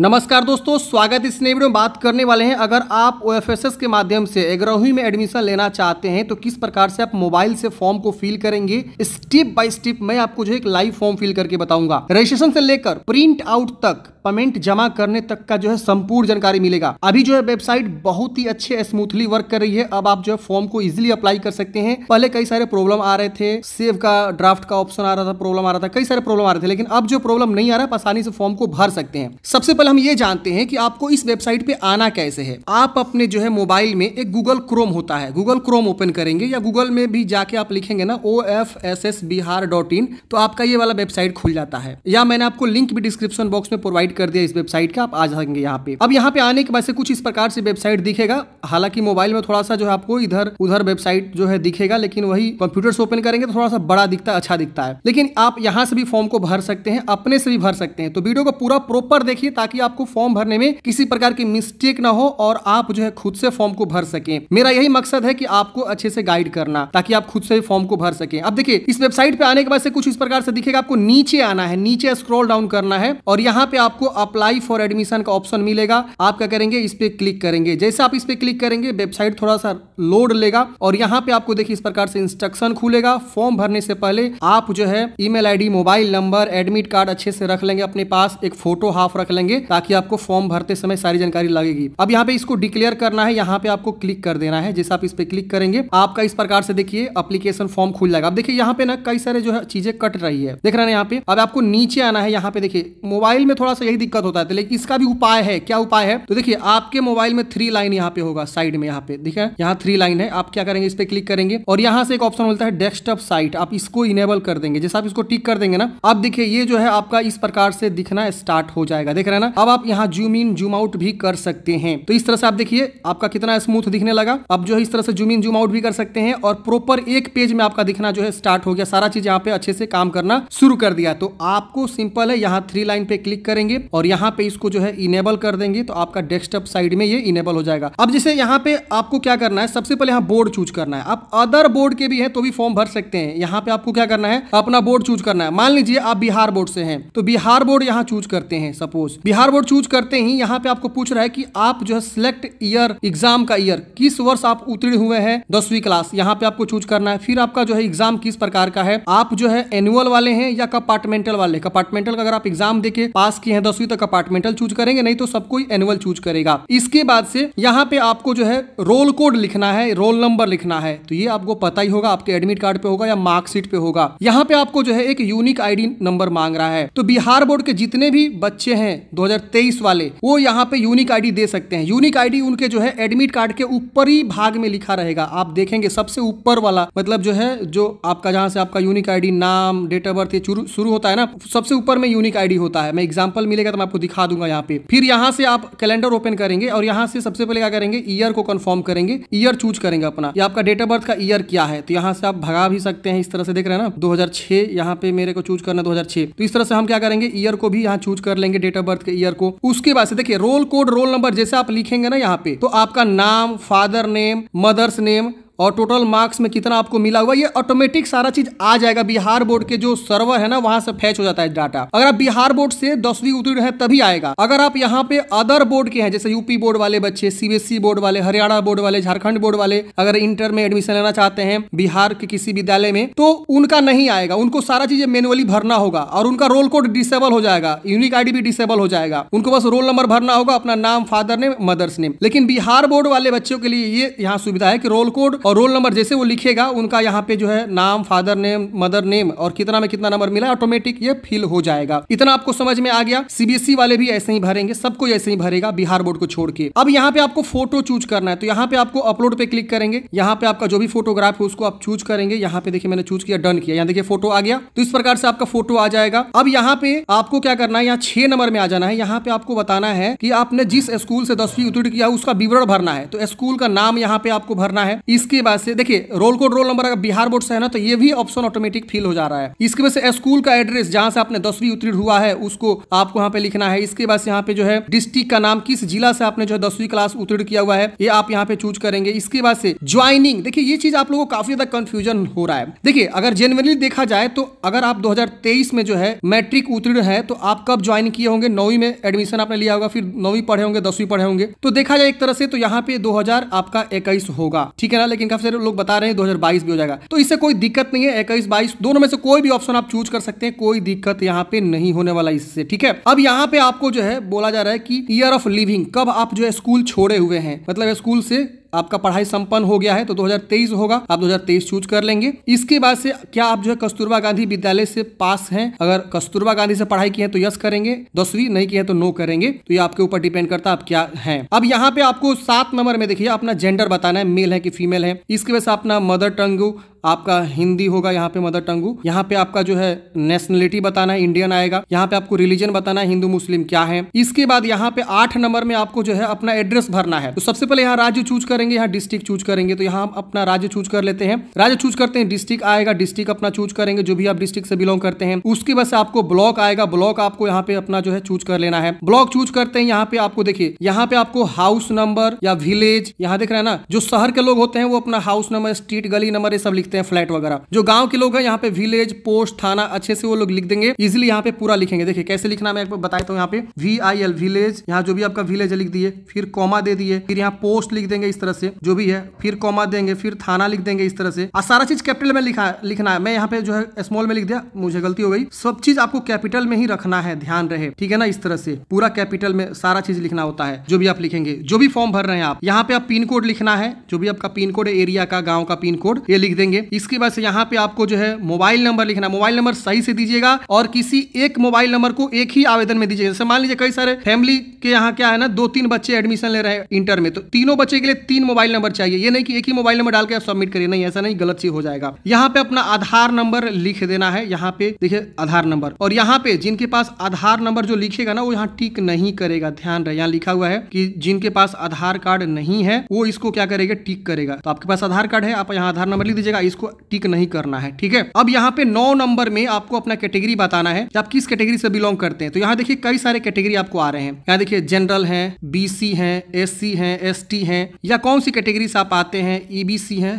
नमस्कार दोस्तों स्वागत इस नई वीडियो में बात करने वाले हैं अगर आप ओ के माध्यम से एग्रोही में एडमिशन लेना चाहते हैं तो किस प्रकार से आप मोबाइल से फॉर्म को फिल करेंगे स्टेप बाय स्टेप मैं आपको जो एक लाइव फॉर्म फिल करके बताऊंगा रजिस्ट्रेशन से लेकर प्रिंट आउट तक पेमेंट जमा करने तक का जो है संपूर्ण जानकारी मिलेगा अभी जो है वेबसाइट बहुत ही अच्छे स्मूथली वर्क कर रही है अब आप जो है फॉर्म को इजिली अप्लाई कर सकते हैं पहले कई सारे प्रॉब्लम आ रहे थे सेव का ड्राफ्ट का ऑप्शन आ रहा था प्रॉब्लम आ रहा था कई सारे प्रॉब्लम आ रहे थे लेकिन अब जो प्रॉब्लम नहीं आ रहा है आसानी से फॉर्म को भर सकते हैं सबसे केवल हम ये जानते हैं कि आपको इस वेबसाइट पे आना कैसे है आप अपने जो है मोबाइल में एक गूगल क्रोम होता है गूगल क्रोम ओपन करेंगे या गूगल में भी जाके आप लिखेंगे ना O F S S Bihar dot in तो आपका ये वाला वेबसाइट खुल जाता है या मैंने आपको लिंक भी डिस्क्रिप्शन बॉक्स में प्रोवाइड कर दिया इस वेबसाइट का आप आ जाएंगे यहाँ पे अब यहाँ पे आने के बाद से कुछ इस प्रकार से वेबसाइट दिखेगा हालांकि मोबाइल में थोड़ा सा जो है आपको इधर उधर वेबसाइट जो है दिखेगा लेकिन वही कंप्यूटर से ओपन करेंगे तो थोड़ा सा बड़ा दिखता है अच्छा दिखता है लेकिन आप यहाँ से भी फॉर्म को भर सकते हैं अपने से भी भर सकते हैं तो वीडियो को पूरा प्रॉपर देखिए ताकि ताकि आपको फॉर्म भरने में किसी प्रकार की मिस्टेक ना हो और आप जो है खुद से फॉर्म को भर सके मेरा यही मकसद है कि आपको अच्छे से गाइड करना ताकि आप खुद से फॉर्म को भर सके अब देखिए इस वेबसाइट पे आने के बाद से कुछ इस प्रकार से दिखेगा आपको नीचे आना है नीचे स्क्रॉल डाउन करना है और यहाँ पे आपको अप्लाई फॉर एडमिशन का ऑप्शन मिलेगा आप क्या करेंगे इस पे क्लिक करेंगे जैसे आप इस पे क्लिक करेंगे वेबसाइट थोड़ा सा लोड लेगा और यहाँ पे आपको देखिए इस प्रकार से इंस्ट्रक्शन खुलेगा फॉर्म भरने से पहले आप जो है email ID mobile number admit card अच्छे से रख लेंगे अपने पास एक फोटो हाफ रख लेंगे ताकि आपको फॉर्म भरते समय सारी जानकारी लगेगी अब यहाँ पे इसको डिक्लेयर करना है यहाँ पे आपको क्लिक कर देना है जैसे आप इस पे क्लिक करेंगे आपका इस प्रकार से देखिए अप्लीकेशन फॉर्म खुल जाएगा अब देखिए यहाँ पे ना कई सारे जो है चीजें कट रही है देख रहे हैं यहाँ पे अब आपको नीचे आना है यहाँ पे देखिए मोबाइल में थोड़ा सा यही दिक्कत होता है तो लेकिन इसका भी उपाय है क्या उपाय है तो देखिए आपके मोबाइल में थ्री लाइन यहाँ पे होगा साइड में यहाँ पे देखिए यहाँ थ्री लाइन है आप क्या करेंगे इस पे क्लिक करेंगे और यहाँ से एक ऑप्शन मिलता है डेस्कटॉप साइट आप इसको इनेबल कर देंगे जैसे आप इसको टिक कर देंगे ना अब देखिए ये जो है आपका इस प्रकार से दिखना स्टार्ट हो जाएगा देख रहे ना अब आप यहाँ जूम इन जूम आउट भी कर सकते हैं तो इस तरह से आप देखिए आपका कितना स्मूथ दिखने लगा अब जो है इस तरह से जूम इन जूम आउट भी कर सकते हैं और प्रॉपर एक पेज में आपका दिखना जो है स्टार्ट हो गया सारा चीज यहाँ पे अच्छे से काम करना शुरू कर दिया तो आपको सिंपल है यहाँ थ्री लाइन पे क्लिक करेंगे और यहाँ पे इसको जो है इनेबल कर देंगे तो आपका डेस्कटॉप साइड में ये इनेबल हो जाएगा अब जैसे यहाँ पे आपको क्या करना है सबसे पहले यहाँ बोर्ड चूज करना है आप अदर बोर्ड के भी है तो भी फॉर्म भर सकते हैं यहाँ पे आपको क्या करना है अपना बोर्ड चूज करना है मान लीजिए आप बिहार बोर्ड से हैं तो बिहार बोर्ड यहाँ चूज करते हैं suppose Bihar Bihar board choose करते ही यहाँ पे आपको पूछ रहा है कि आप जो है सिलेक्ट ईयर एग्जाम का ईयर किस वर्ष आप उत्तीर्ण हुए हैं दसवीं क्लास यहाँ पे आपको चूज करना है फिर आपका जो है एग्जाम किस प्रकार का है आप जो है एनुअल वाले हैं या कंपार्टमेंटल वाले कंपार्टमेंटल का अगर आप एग्जाम देके पास किए हैं दसवीं तो कंपार्टमेंटल चूज करेंगे नहीं तो सबको एनुअल चूज करेगा इसके बाद से यहाँ पे आपको जो है रोल कोड लिखना है रोल नंबर लिखना है तो ये आपको पता ही होगा आपके एडमिट कार्ड पे होगा या मार्कशीट पे होगा यहाँ पे आपको जो है एक यूनिक आई नंबर मांग रहा है तो बिहार बोर्ड के जितने भी बच्चे हैं दो 2023 वाले वो यहाँ पे यूनिक आईडी दे सकते हैं यूनिक आईडी उनके जो है एडमिट कार्ड के ऊपरी भाग में लिखा रहेगा आप देखेंगे सबसे ऊपर वाला मतलब जो है जो आपका जहां से आपका यूनिक आईडी नाम डेट ऑफ बर्थ शुरू होता है ना सबसे ऊपर में यूनिक आईडी होता है मैं एग्जाम्पल मिलेगा तो मैं आपको दिखा दूंगा यहाँ पे फिर यहाँ से आप कैलेंडर ओपन करेंगे और यहाँ से सबसे पहले क्या करेंगे ईयर को कन्फर्म करेंगे ईयर चूज करेंगे अपना या आपका डेट ऑफ बर्थ का ईयर क्या है तो यहाँ से आप भगा भी सकते हैं इस तरह से देख रहे हैं ना 2006 हजार पे मेरे को चूज करना 2006 तो इस तरह से हम क्या करेंगे ईयर को भी यहाँ चूज कर लेंगे डेट ऑफ बर्थ के ईयर को उसके बाद से देखिए रोल कोड रोल नंबर जैसे आप लिखेंगे ना यहाँ पे तो आपका नाम फादर नेम मदर्स नेम और टोटल मार्क्स में कितना आपको मिला हुआ ये ऑटोमेटिक सारा चीज आ जाएगा बिहार बोर्ड के जो सर्वर है ना वहां से फैच हो जाता है डाटा अगर आप बिहार बोर्ड से दसवीं उत्तीर्ण है तभी आएगा अगर आप यहाँ पे अदर बोर्ड के हैं जैसे यूपी बोर्ड वाले बच्चे सीबीएसई बोर्ड e वाले हरियाणा बोर्ड वाले झारखंड बोर्ड वाले अगर इंटर में एडमिशन लेना चाहते हैं बिहार के किसी विद्यालय में तो उनका नहीं आएगा उनको सारा चीजें मेनुअली भरना होगा और उनका रोल कोड डिसेबल हो जाएगा यूनिक आईडी भी डिसेबल हो जाएगा उनको बस रोल नंबर भरना होगा अपना नाम फादर नेम मदर्स नेम लेकिन बिहार बोर्ड वाले बच्चों के लिए ये यहाँ सुविधा है कि रोल कोड और रोल नंबर जैसे वो लिखेगा उनका यहाँ पे जो है नाम फादर नेम मदर नेम और कितना में कितना नंबर मिला ऑटोमेटिक ये फिल हो जाएगा इतना आपको समझ में आ गया सीबीएसई e वाले भी ऐसे ही भरेंगे सबको ऐसे ही भरेगा बिहार बोर्ड को छोड़ के अब यहाँ पे आपको फोटो चूज करना है तो यहाँ पे आपको अपलोड पे क्लिक करेंगे यहाँ पे आपका जो भी फोटोग्राफ है उसको आप चूज करेंगे यहाँ पे देखिए मैंने चूज किया डन किया यहाँ देखिए फोटो आ गया तो इस प्रकार से आपका फोटो आ जाएगा अब यहाँ पे आपको क्या करना है यहाँ छह नंबर में आ जाना है यहाँ पे आपको बताना है कि आपने जिस स्कूल से दसवीं उत्तीर्ण किया उसका विवरण भरना है तो स्कूल का नाम यहाँ पे आपको भरना है इसके इसके बाद से देखिए रोल कोड रोल नंबर अगर बिहार बोर्ड से है ना तो ये भी ऑप्शन ऑटोमेटिक फिल हो जा रहा है इसके बाद से स्कूल का एड्रेस जहाँ से आपने दसवीं उत्तीर्ण हुआ है उसको आपको यहाँ पे लिखना है इसके बाद यहाँ पे जो है डिस्ट्रिक्ट का नाम किस जिला से आपने जो है दसवीं क्लास उत्तीर्ण किया हुआ है ये आप यहाँ पे चूज करेंगे इसके बाद से ज्वाइनिंग देखिए ये चीज आप लोगों को काफी ज्यादा कंफ्यूजन हो रहा है देखिए अगर जनरली देखा जाए तो अगर आप 2023 में जो है मैट्रिक उत्तीर्ण है तो आप कब ज्वाइन किए होंगे नौवीं में एडमिशन आपने लिया होगा फिर नौवीं पढ़े होंगे दसवीं पढ़े होंगे तो देखा जाए एक तरह से तो यहाँ पे दो आपका इक्कीस होगा ठीक है ना लेकिन लेकिन काफी सारे लोग बता रहे हैं 2022 भी हो जाएगा तो इससे कोई दिक्कत नहीं है इक्कीस बाईस दोनों में से कोई भी ऑप्शन आप चूज कर सकते हैं कोई दिक्कत यहाँ पे नहीं होने वाला इससे ठीक है अब यहाँ पे आपको जो है बोला जा रहा है कि ईयर ऑफ लिविंग कब आप जो है स्कूल छोड़े हुए हैं मतलब स्कूल से आपका पढ़ाई संपन्न हो गया है तो 2023 होगा आप 2023 चूज कर लेंगे इसके बाद से क्या आप जो है कस्तूरबा गांधी विद्यालय से पास हैं अगर कस्तूरबा गांधी से पढ़ाई की है तो यस करेंगे दसवीं नहीं की है तो नो करेंगे तो ये आपके ऊपर डिपेंड करता है आप क्या है अब यहाँ पे आपको सात नंबर में देखिए अपना जेंडर बताना है मेल है कि फीमेल है इसके वजह से अपना मदर टंग आपका हिंदी होगा यहाँ पे मदर टंगू यहाँ पे आपका जो है नेशनलिटी बताना है इंडियन आएगा यहाँ पे आपको रिलीजन बताना है हिंदू मुस्लिम क्या है इसके बाद यहाँ पे आठ नंबर में आपको जो है अपना एड्रेस भरना है तो सबसे पहले यहाँ राज्य चूज करेंगे यहाँ डिस्ट्रिक्ट चूज करेंगे तो यहाँ अपना राज्य चूज कर लेते हैं राज्य चूज करते हैं डिस्ट्रिक्ट आएगा डिस्ट्रिक्ट अपना चूज करेंगे जो भी आप डिस्ट्रिक्ट से बिलोंग करते हैं उसके बाद आपको ब्लॉक आएगा ब्लॉक आपको यहाँ पे अपना जो है चूज कर लेना है ब्लॉक चूज करते हैं यहाँ पे आपको देखिए यहाँ पे आपको हाउस नंबर या विलेज यहाँ देख रहे हैं ना जो शहर के लोग होते हैं वो अपना हाउस नंबर स्ट्रीट गली नंबर ये सब लिखते लिखते हैं फ्लैट वगैरह जो गांव के लोग हैं यहाँ पे विलेज पोस्ट थाना अच्छे से वो लोग लिख देंगे इजिली यहाँ पे पूरा लिखेंगे देखिए कैसे लिखना मैं आपको बताया तो यहाँ पे वी आई एल विलेज यहाँ जो भी आपका विलेज लिख दिए फिर कॉमा दे दिए फिर यहाँ पोस्ट लिख देंगे इस तरह से जो भी है फिर कॉमा देंगे फिर थाना लिख देंगे इस तरह से और सारा चीज कैपिटल में लिखा लिखना है मैं यहाँ पे जो है स्मॉल में लिख दिया मुझे गलती हो गई सब चीज आपको कैपिटल में ही रखना है ध्यान रहे ठीक है ना इस तरह से पूरा कैपिटल में सारा चीज लिखना होता है जो भी आप लिखेंगे जो भी फॉर्म भर रहे हैं आप यहाँ पे आप पिन कोड लिखना है जो भी आपका पिन कोड है एरिया का गाँव का पिन कोड ये लिख देंगे इसके बाद यहाँ पे आपको जो है मोबाइल नंबर लिखना मोबाइल नंबर सही से दीजिएगा और किसी एक मोबाइल नंबर को एक ही आवेदन में दीजिएगा जैसे मान लीजिए कई सारे फैमिली के यहाँ क्या है ना दो तीन बच्चे एडमिशन ले रहे हैं इंटर में तो तीनों बच्चे के लिए तीन मोबाइल नंबर चाहिए ये नहीं कि एक ही मोबाइल नंबर डाल के आप सबमिट करिए नहीं ऐसा नहीं गलत चीज हो जाएगा यहाँ पे अपना आधार नंबर लिख देना है यहाँ पे देखिए आधार नंबर और यहाँ पे जिनके पास आधार नंबर जो लिखेगा ना वो यहाँ टिक नहीं करेगा ध्यान रहे यहाँ लिखा हुआ है कि जिनके पास आधार कार्ड नहीं है वो इसको क्या करेगा टिक करेगा तो आपके पास आधार कार्ड है आप यहाँ आधार नंबर लिख दीजिएगा इसको टिक नहीं करना है ठीक है अब यहाँ पे नौ नंबर में आपको अपना कैटेगरी बताना है आप किस कैटेगरी से बिलोंग करते हैं तो यहाँ देखिए कई सारे कैटेगरी आपको आ रहे हैं यहाँ देखिए जनरल है बीसी है एससी है एसटी है या कौन सी कैटेगरी से आप आते हैं ईबीसी है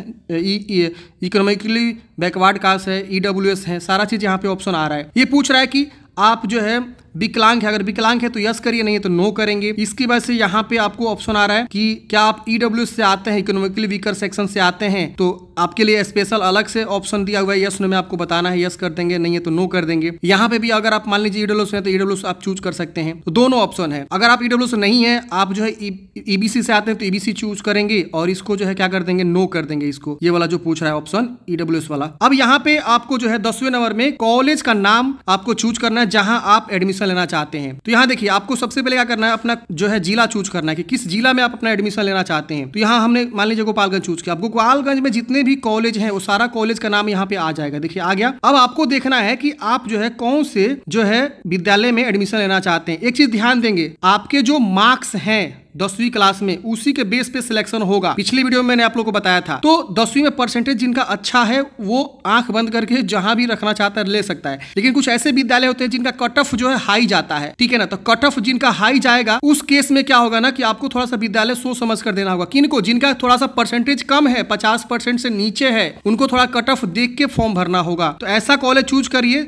इकोनॉमिकली बैकवर्ड कास्ट है ईडब्ल्यू है सारा चीज यहाँ पे ऑप्शन आ रहा है ये पूछ रहा है कि आप जो है विकलांग है अगर विकलांग है तो यस करिए नहीं तो नो करेंगे इसकी वजह से यहाँ पे आपको ऑप्शन आ रहा है कि क्या आप ईडब्ल्यू e से आते हैं इकोनॉमिकली वीकर सेक्शन से आते हैं तो आपके लिए स्पेशल अलग से ऑप्शन दिया हुआ है यस नो में आपको बताना है यस कर देंगे नहीं है तो नो कर देंगे यहाँ पे भी अगर आप मान लीजिए ईडब्ल्यू e से तो ईडब्ल्यू e आप चूज कर सकते हैं तो दोनों ऑप्शन है अगर आप ईडब्ल्यू से नहीं है आप जो है ईबीसी से आते हैं तो ईबीसी चूज करेंगे और इसको जो है क्या कर देंगे नो कर देंगे इसको ये वाला जो पूछ रहा है ऑप्शन ईडब्ल्यू वाला अब यहाँ पे आपको जो है दसवें नंबर में कॉलेज का नाम आपको चूज करना है जहां आप एडमिशन एडमिशन लेना चाहते हैं तो यहाँ देखिए आपको सबसे पहले क्या करना है अपना जो है जिला चूज करना है कि किस जिला में आप अपना एडमिशन लेना चाहते हैं तो यहाँ हमने मान लीजिए गोपालगंज चूज किया आपको गोपालगंज में जितने भी कॉलेज है वो सारा कॉलेज का नाम यहाँ पे आ जाएगा देखिए आ गया अब आपको देखना है कि आप जो है कौन से जो है विद्यालय में एडमिशन लेना चाहते हैं एक चीज ध्यान देंगे आपके जो मार्क्स हैं दसवीं क्लास में उसी के बेस पे सिलेक्शन होगा पिछली वीडियो में मैंने आप लोग को बताया था तो दसवीं में परसेंटेज जिनका अच्छा है वो आंख बंद करके जहां भी रखना चाहता है ले सकता है लेकिन कुछ ऐसे विद्यालय होते हैं जिनका कट ऑफ जो है हाई जाता है ठीक है ना तो कट ऑफ जिनका हाई जाएगा उस केस में क्या होगा ना कि आपको थोड़ा सा विद्यालय सोच समझ कर देना होगा किनको जिनका थोड़ा सा परसेंटेज कम है पचास परसेंट से नीचे है उनको थोड़ा कट ऑफ देख के फॉर्म भरना होगा तो ऐसा कॉलेज चूज करिए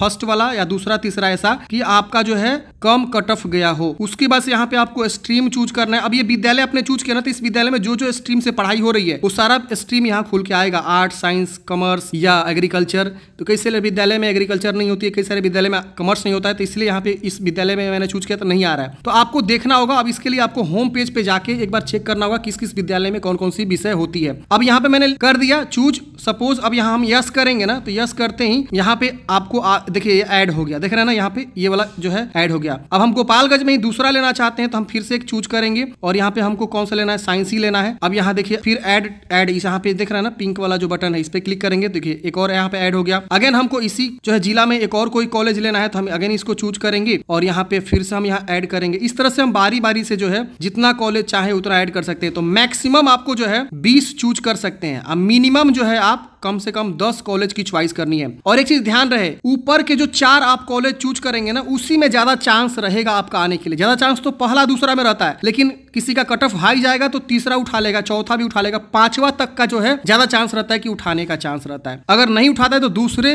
फर्स्ट वाला या दूसरा तीसरा ऐसा कि आपका जो है कम कट ऑफ गया हो उसके बाद यहाँ पे आपको स्ट्रीम चूज चूज करना है अब ये विद्यालय अपने चूज किया ना तो इस विद्यालय में जो जो स्ट्रीम से पढ़ाई हो रही है वो सारा स्ट्रीम यहाँ खुल के आएगा आर्ट साइंस कॉमर्स या एग्रीकल्चर तो कई सारे विद्यालय में एग्रीकल्चर नहीं होती है कई सारे विद्यालय में कॉमर्स नहीं होता है तो इसलिए यहाँ पे इस विद्यालय में मैंने चूज किया तो नहीं आ रहा है तो आपको देखना होगा अब इसके लिए आपको होम पेज पे जाके एक बार चेक करना होगा किस किस विद्यालय में कौन कौन सी विषय होती है अब यहाँ पे मैंने कर दिया चूज सपोज अब यहाँ हम यस करेंगे ना तो यस करते ही यहाँ पे आपको देखिए ऐड हो गया देख रहे ना यहाँ पे ये वाला जो है ऐड हो गया अब हम गोपालगंज में ही दूसरा लेना चाहते हैं तो हम फिर से एक चूज करेंगे और यहाँ पे हमको कौन सा लेना है साइंस ही लेना है अब यहाँ देखिए फिर एड एड इस यहाँ पे देख रहा है ना पिंक वाला जो बटन है इस पे क्लिक करेंगे देखिए एक और यहाँ पे एड हो गया अगेन हमको इसी जो है जिला में एक और कोई कॉलेज लेना है तो हम अगेन इसको चूज करेंगे और यहाँ पे फिर से हम यहाँ एड करेंगे इस तरह से हम बारी बारी से जो है जितना कॉलेज चाहे उतना एड कर सकते हैं तो मैक्सिमम आपको जो है बीस चूज कर सकते हैं अब मिनिमम जो है आप कम से कम दस कॉलेज की च्वाइस करनी है और एक चीज ध्यान रहे ऊपर के जो चार आप कॉलेज चूज करेंगे ना उसी में ज्यादा चांस रहेगा आपका आने के लिए ज्यादा चांस तो पहला दूसरा में रहता है लेकिन किसी का कट ऑफ हाई जाएगा तो तीसरा उठा लेगा चौथा भी उठा लेगा पांचवा तक का जो है ज्यादा चांस रहता है कि उठाने का चांस रहता है अगर नहीं उठाता है तो दूसरे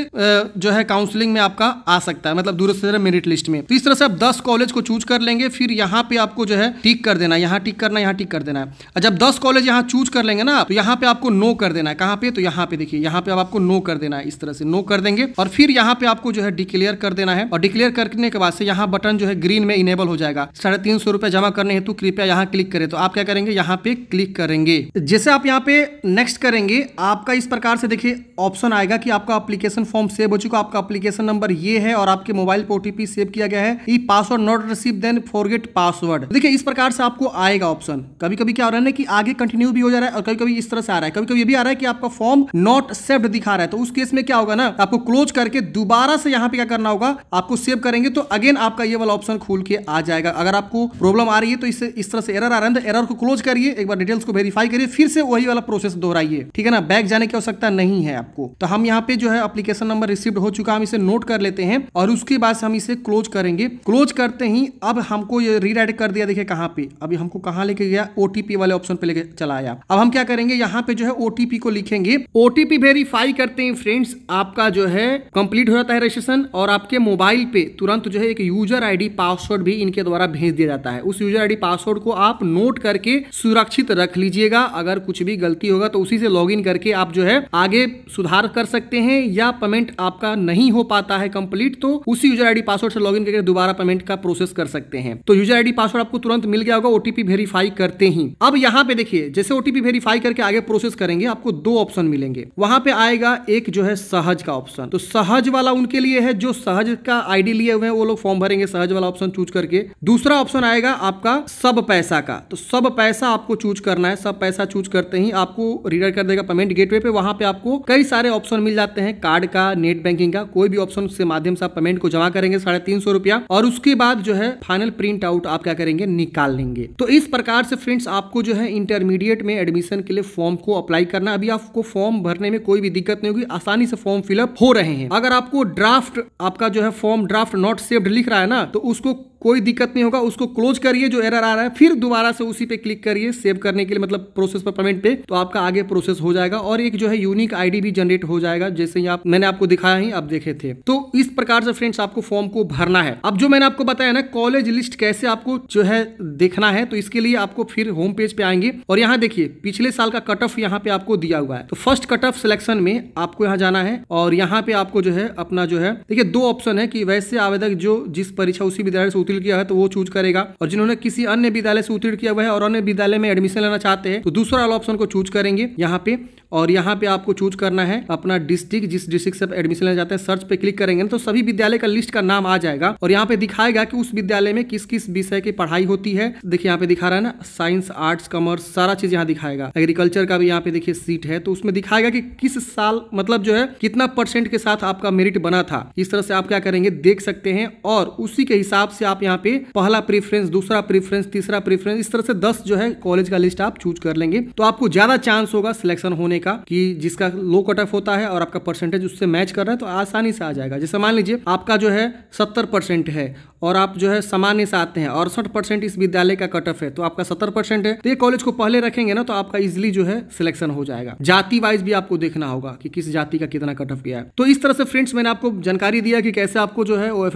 जो है काउंसलिंग में आपका आ सकता है मतलब दूसरे मेरिट लिस्ट में तो इस तरह से आप दस कॉलेज को चूज कर लेंगे फिर यहाँ पे आपको जो है टिक कर देना है यहाँ टिक करना यहाँ टिक कर देना है जब दस कॉलेज यहाँ चूज कर लेंगे ना तो यहाँ पे आपको नो कर देना है कहाँ पे तो यहाँ पे देखिए यहाँ पे आपको नो कर देना है इस तरह से नो कर देंगे और फिर यहाँ पे आपको जो है डिक्लेयर कर देना है और डिक्लेयर करने के बाद से यहाँ बटन जो है ग्रीन में इनेबल हो जाएगा साढ़े तीन सौ रुपए जमा करने हेतु कृपया यहाँ क्लिक करें तो आप क्या करेंगे यहां पे क्लिक करेंगे जैसे आप यहां पे नेक्स्ट करेंगे आपका इस प्रकार से देखिए ऑप्शन आएगा कि आपका एप्लीकेशन फॉर्म सेव हो चुका आपका एप्लीकेशन नंबर ये है और आपके मोबाइल पर ओटीपी सेव किया गया है ई password not receive then forget password देखिए इस प्रकार से आपको आएगा ऑप्शन कभी कभी क्या हो रहा है ना कि आगे कंटिन्यू भी हो जा रहा है और कभी कभी इस तरह से आ रहा है कभी कभी ये भी आ रहा है कि आपका फॉर्म नॉट सेव्ड दिखा रहा है तो उस केस में क्या होगा ना आपको क्लोज करके दोबारा से यहाँ पे क्या करना होगा आपको सेव करेंगे तो अगेन आपका ये वाला ऑप्शन खुल के आ जाएगा अगर आपको प्रॉब्लम आ रही है तो इससे इस तरह से एरर आ रहा है एरर को क्लोज करिए एक बार डिटेल्स को वेरीफाई करिए फिर से वही वाला प्रोसेस दोहराइए ठीक है ना बैक जाने की आवश्यकता नहीं है आपको तो हम यहाँ पे जो है अपलीकेशन नंबर रिसीव हो चुका हम इसे नोट कर लेते हैं और उसके बाद हम इसे क्लोज करेंगे क्लोज करते ही अब हमको ये रीराइट कर दिया देखिए कहाँ पे अभी हमको कहा लेके गया ओटीपी वाले ऑप्शन पे लेके चलाया अब हम क्या करेंगे यहाँ पे जो है ओटीपी को लिखेंगे ओटीपी वेरीफाई करते हैं फ्रेंड्स आपका जो है कंप्लीट हो जाता है रजिस्ट्रेशन और आपके मोबाइल पे तुरंत जो है एक यूजर आईडी पासवर्ड भी इनके द्वारा भेज दिया जाता है उस यूजर आईडी पासवर्ड को आप नोट करके सुरक्षित रख लीजिएगा अगर कुछ भी गलती होगा तो उसी से लॉग करके आप जो है आगे सुधार कर सकते हैं या पेमेंट आपका नहीं हो पाता है कंप्लीट तो उसी यूजर आईडी पासवर्ड से लॉग करके दोबारा पेमेंट का प्रोसेस कर सकते हैं तो यूजर आईडी पासवर्ड आपको तुरंत मिल गया होगा ओटीपी वेरीफाई करते ही अब यहाँ पे देखिए जैसे ओटीपी वेरीफाई करके आगे प्रोसेस करेंगे आपको दो ऑप्शन मिलेंगे वहां पे आएगा एक जो है सहज का ऑप्शन तो सहज वाला उनके लिए है जो सहज का आईडी लिए हुए हैं वो लोग फॉर्म भरेंगे सहज वाला ऑप्शन चूज करके दूसरा ऑप्शन आएगा आपका सब पैसा पैसा का तो सब पैसा आपको चूज करना है सब पैसा चूज करते ही आपको रीडर कर देगा पेमेंट गेटवे पे वहां पे आपको कई सारे ऑप्शन मिल जाते हैं कार्ड का नेट बैंकिंग का कोई भी ऑप्शन के माध्यम से आप पेमेंट को जमा करेंगे साढ़े तीन सौ रुपया और उसके बाद जो है फाइनल प्रिंट आउट आप क्या करेंगे निकाल लेंगे तो इस प्रकार से फ्रेंड्स आपको जो है इंटरमीडिएट में एडमिशन के लिए फॉर्म को अप्लाई करना अभी आपको फॉर्म भरने में कोई भी दिक्कत नहीं होगी आसानी से फॉर्म फिलअप हो रहे हैं अगर आपको ड्राफ्ट आपका जो है फॉर्म ड्राफ्ट नॉट सेव्ड लिख रहा है ना तो उसको कोई दिक्कत नहीं होगा उसको क्लोज करिए जो एरर आ रहा है फिर दोबारा से उसी पे क्लिक करिए सेव करने के लिए मतलब प्रोसेस पर पेमेंट पे तो आपका आगे प्रोसेस हो जाएगा और एक जो है यूनिक आईडी भी जनरेट हो जाएगा जैसे ही आप मैंने आपको दिखाया ही आप देखे थे तो इस प्रकार से फ्रेंड्स आपको फॉर्म को भरना है अब जो मैंने आपको बताया ना कॉलेज लिस्ट कैसे आपको जो है देखना है तो इसके लिए आपको फिर होम पेज पे आएंगे और यहाँ देखिए पिछले साल का कट ऑफ यहाँ पे आपको दिया हुआ है तो फर्स्ट कट ऑफ सिलेक्शन में आपको यहाँ जाना है और यहाँ पे आपको जो है अपना जो है देखिये दो ऑप्शन है कि वैसे आवेदक जो जिस परीक्षा उसी विद्यालय से उत्तीर्ण किया है तो वो चूज करेगा और जिन्होंने किसी अन्य विद्यालय से उत्तीर्ण किया हुआ है और अन्य विद्यालय में एडमिशन लेना चाहते हैं तो दूसरा वाला ऑप्शन को चूज करेंगे यहाँ पे और यहाँ पे आपको चूज करना है अपना डिस्ट्रिक्ट जिस डिस्ट्रिक्ट से एडमिशन लेना चाहते हैं सर्च पे क्लिक करेंगे तो सभी विद्यालय का लिस्ट का नाम आ जाएगा और यहाँ पे दिखाएगा कि उस विद्यालय में किस किस विषय की पढ़ाई होती है देखिए यहाँ पे दिखा रहा है ना साइंस आर्ट्स कॉमर्स सारा चीज यहाँ दिखाएगा एग्रीकल्चर का भी यहाँ पे देखिए सीट है तो उसमें दिखाएगा कि किस साल मतलब जो है कितना परसेंट के साथ आपका मेरिट बना था इस तरह से आप क्या करेंगे देख सकते हैं और उसी के हिसाब से आप यहाँ पे पहला प्रीफरेंस दूसरा प्रीफरेंस तीसरा प्रीफरेंस इस तरह से दस जो है कॉलेज का लिस्ट आप चूज कर लेंगे तो आपको ज्यादा चांस होगा सिलेक्शन होने का कि जिसका लो कट ऑफ होता है और आपका परसेंटेज उससे मैच कर रहा है तो आसानी से आ जाएगा जैसे मान लीजिए आपका जो है सत्तर परसेंट है और आप जो है सामान्य से आते हैं अड़सठ परसेंट इस विद्यालय का कट ऑफ है तो आपका सत्तर परसेंट है तो ये कॉलेज को पहले रखेंगे ना तो आपका इजिली जो है सिलेक्शन हो जाएगा जाति वाइज भी आपको देखना होगा कि किस जाति का कितना कट ऑफ गया है तो इस तरह से फ्रेंड्स मैंने आपको जानकारी दिया कि कैसे आपको जो है ओ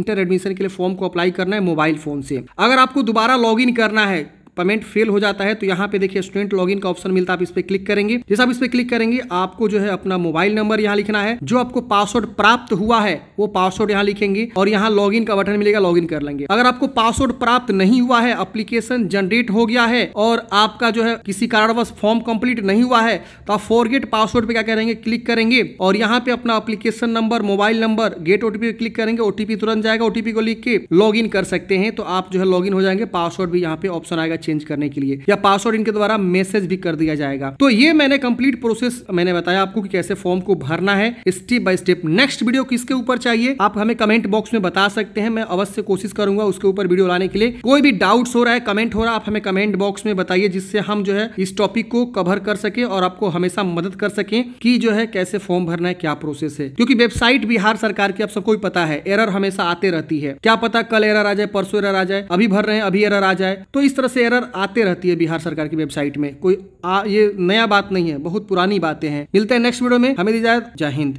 इंटर एडमिशन के लिए फॉर्म को अप्लाई करना है मोबाइल फोन से अगर आपको दोबारा लॉग करना है पेमेंट फेल हो जाता है तो यहाँ पे देखिए स्टूडेंट लॉगिन का ऑप्शन मिलता है आप इस पर क्लिक करेंगे जैसे आप इस पर क्लिक करेंगे आपको जो है अपना मोबाइल नंबर यहाँ लिखना है जो आपको पासवर्ड प्राप्त हुआ है वो पासवर्ड यहाँ लिखेंगे और यहाँ लॉगिन का बटन मिलेगा लॉगिन कर लेंगे अगर आपको पासवर्ड प्राप्त नहीं हुआ है अप्लीकेशन जनरेट हो गया है और आपका जो है किसी कारणवश फॉर्म कंप्लीट नहीं हुआ है तो आप गेट पासवर्ड पे क्या करेंगे क्लिक करेंगे और यहाँ पे अपना application number mobile number get OTP click करेंगे ओटीपी तुरंत जाएगा ओटीपी को लिख के लॉग कर सकते हैं तो आप जो है लॉग हो जाएंगे पासवर्ड भी यहाँ पे ऑप्शन आएगा चेंज करने के लिए या पासवर्ड इनके द्वारा मैसेज भी कर दिया जाएगा तो ये मैंने कंप्लीट प्रोसेस मैंने बताया आपको कि कैसे फॉर्म को भरना है step by step next video किसके ऊपर चाहिए आप हमें कमेंट बॉक्स में बता सकते हैं मैं अवश्य कोशिश करूंगा उसके ऊपर वीडियो लाने के लिए कोई भी डाउट्स हो रहा है कमेंट हो रहा है आप हमें कमेंट बॉक्स में बताइए जिससे हम जो है इस टॉपिक को कवर कर सके और आपको हमेशा मदद कर सके कि जो है कैसे फॉर्म भरना है क्या प्रोसेस है क्योंकि वेबसाइट बिहार सरकार की आप सबको पता है एरर हमेशा आते रहती है क्या पता कल एरर आ जाए परसों एरर आ जाए अभी भर रहे हैं अभी एरर आ जाए तो इस तरह से एरर आते रहती है बिहार सरकार की वेबसाइट में कोई आ, ये नया बात नहीं है बहुत पुरानी बातें हैं मिलते हैं नेक्स्ट वीडियो में हमें इजाजत जय हिंद